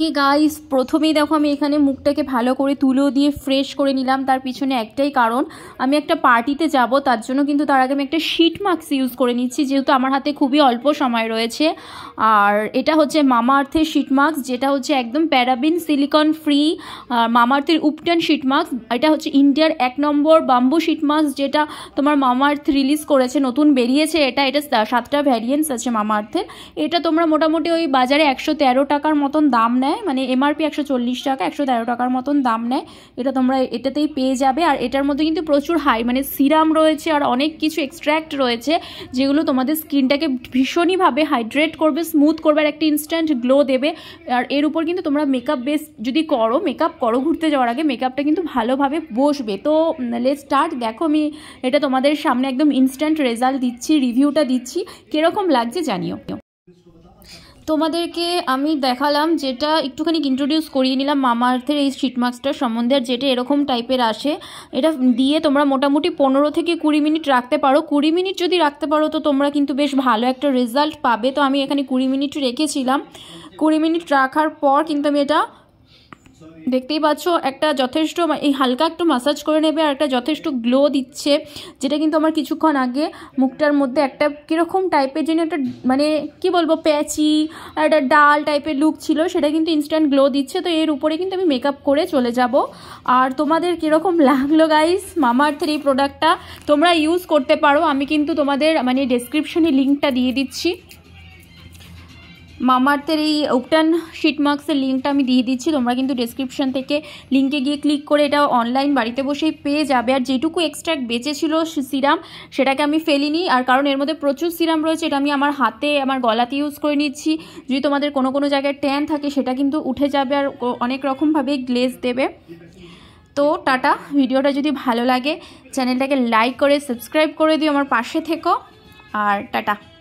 হি guys প্রথমেই দেখো আমি এখানে মুখটাকে ভালো করে তুলো দিয়ে ফ্রেশ করে নিলাম তার পিছনে একটাই কারণ আমি একটা পার্টিতে যাব তার জন্য কিন্তু তার আগে আমি একটা শিট মাস্ক ইউজ করে নিচ্ছি যেহেতু আমার হাতে খুবই অল্প সময় রয়েছে আর এটা হচ্ছে মামা আর্থের শিট মাস্ক যেটা হচ্ছে একদম প্যারাবিন সিলিকন ফ্রি মামা আর্থের উপটান শিট মাস্ক এটা হচ্ছে ইন্ডিয়ার এক নম্বর বাম্বু শিট মাস্ক যেটা তোমার মামা আর্থ রিলিজ করেছে নতুন বেরিয়েছে এটা এটা সাতটা ভ্যারিয়েন্টস আছে মামা আর্থের এটা তোমরা মোটামুটি ওই বাজারে একশো টাকার মতন দাম নেয় নেয় মানে এমআরপি একশো চল্লিশ টাকা একশো তেরো টাকার মতন দাম নেয় এটা তোমরা এটাতেই পেয়ে যাবে আর এটার মধ্যে কিন্তু প্রচুর হাই মানে সিরাম রয়েছে আর অনেক কিছু এক্সট্র্যাক্ট রয়েছে যেগুলো তোমাদের স্কিনটাকে ভীষণইভাবে হাইড্রেট করবে স্মুথ করবে আর একটা ইনস্ট্যান্ট গ্লো দেবে আর এর উপর কিন্তু তোমরা মেকআপ বেস যদি করো মেকআপ করো ঘুরতে যাওয়ার আগে মেকআপটা কিন্তু ভালোভাবে বসবে তো লেট স্টার্ট দেখো আমি এটা তোমাদের সামনে একদম ইনস্ট্যান্ট রেজাল্ট দিচ্ছি রিভিউটা দিচ্ছি কীরকম লাগছে জানিও তোমাদেরকে আমি দেখালাম যেটা একটুখানি ইন্ট্রোডিউস করিয়ে নিলাম মামা আর্থের এই শীট মাস্কটার সম্বন্ধে আর যেটা এরকম টাইপের আসে এটা দিয়ে তোমরা মোটামুটি পনেরো থেকে কুড়ি মিনিট রাখতে পারো কুড়ি মিনিট যদি রাখতে পারো তো তোমরা কিন্তু বেশ ভালো একটা রেজাল্ট পাবে তো আমি এখানে কুড়ি মিনিট রেখেছিলাম কুড়ি মিনিট রাখার পর কিন্তু আমি এটা দেখতেই পাচ্ছ একটা যথেষ্ট এই হালকা একটু মাসাজ করে নেবে আর একটা যথেষ্ট গ্লো দিচ্ছে যেটা কিন্তু আমার কিছুক্ষণ আগে মুখটার মধ্যে একটা কীরকম টাইপের যেন একটা মানে কি বলবো প্যাচি একটা ডাল টাইপের লুক ছিল সেটা কিন্তু ইনস্ট্যান্ট গ্লো দিচ্ছে তো এর উপরে কিন্তু আমি মেকআপ করে চলে যাব আর তোমাদের কীরকম লাগলো গাইস মামাআর্থের এই প্রোডাক্টটা তোমরা ইউজ করতে পারো আমি কিন্তু তোমাদের মানে ডেসক্রিপশনে লিঙ্কটা দিয়ে দিচ্ছি মামার্থের এই ওকটান শিট লিঙ্কটা আমি দিয়ে দিচ্ছি তোমরা কিন্তু ডেসক্রিপশন থেকে লিঙ্কে গিয়ে ক্লিক করে এটা অনলাইন বাড়িতে বসেই পেয়ে যাবে আর যেটুকু এক্সট্রাক্ট বেঁচেছিল সিরাম সেটাকে আমি ফেলিনি আর কারণ এর মধ্যে প্রচুর সিরাম রয়েছে এটা আমি আমার হাতে আমার গলাতে ইউজ করে নিচ্ছি যদি তোমাদের কোনো কোনো জায়গায় ট্যান থাকে সেটা কিন্তু উঠে যাবে আর অনেক রকমভাবেই গ্লেজ দেবে তো টাটা ভিডিওটা যদি ভালো লাগে চ্যানেলটাকে লাইক করে সাবস্ক্রাইব করে দিও আমার পাশে থেকো আর টাটা